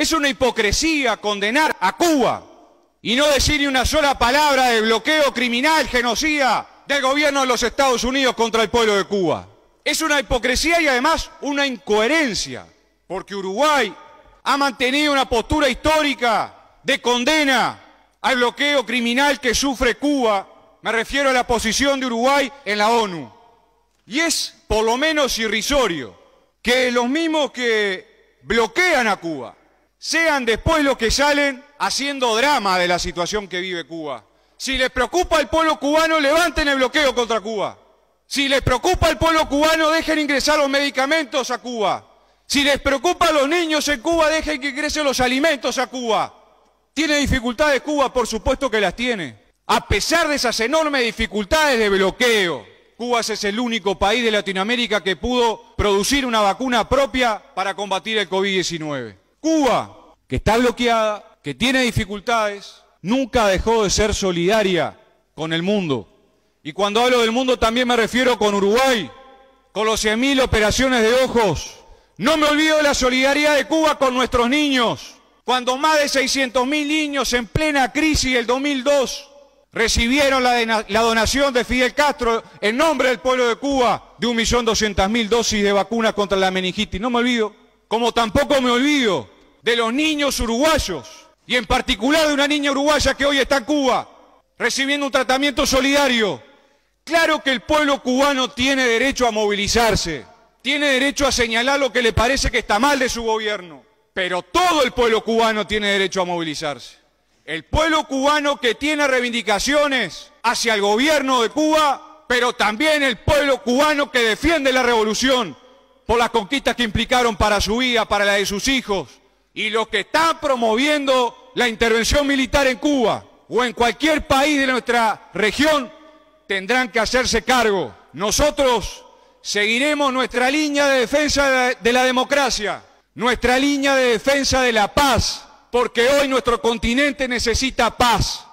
Es una hipocresía condenar a Cuba y no decir ni una sola palabra de bloqueo criminal, genocida del gobierno de los Estados Unidos contra el pueblo de Cuba. Es una hipocresía y además una incoherencia, porque Uruguay ha mantenido una postura histórica de condena al bloqueo criminal que sufre Cuba, me refiero a la posición de Uruguay en la ONU. Y es por lo menos irrisorio que los mismos que bloquean a Cuba sean después los que salen haciendo drama de la situación que vive Cuba. Si les preocupa el pueblo cubano, levanten el bloqueo contra Cuba. Si les preocupa el pueblo cubano, dejen ingresar los medicamentos a Cuba. Si les preocupa a los niños en Cuba, dejen que ingresen los alimentos a Cuba. ¿Tiene dificultades Cuba? Por supuesto que las tiene. A pesar de esas enormes dificultades de bloqueo, Cuba es el único país de Latinoamérica que pudo producir una vacuna propia para combatir el COVID-19. Cuba, que está bloqueada, que tiene dificultades, nunca dejó de ser solidaria con el mundo. Y cuando hablo del mundo también me refiero con Uruguay, con los 100.000 operaciones de ojos. No me olvido de la solidaridad de Cuba con nuestros niños. Cuando más de 600.000 niños en plena crisis del 2002 recibieron la, donación de Fidel Castro en nombre del pueblo de Cuba de 1.200.000 dosis de vacuna contra la meningitis. No me olvido como tampoco me olvido de los niños uruguayos, y en particular de una niña uruguaya que hoy está en Cuba, recibiendo un tratamiento solidario. Claro que el pueblo cubano tiene derecho a movilizarse, tiene derecho a señalar lo que le parece que está mal de su gobierno, pero todo el pueblo cubano tiene derecho a movilizarse. El pueblo cubano que tiene reivindicaciones hacia el gobierno de Cuba, pero también el pueblo cubano que defiende la revolución, por las conquistas que implicaron para su vida, para la de sus hijos, y los que están promoviendo la intervención militar en Cuba o en cualquier país de nuestra región, tendrán que hacerse cargo. Nosotros seguiremos nuestra línea de defensa de la democracia, nuestra línea de defensa de la paz, porque hoy nuestro continente necesita paz.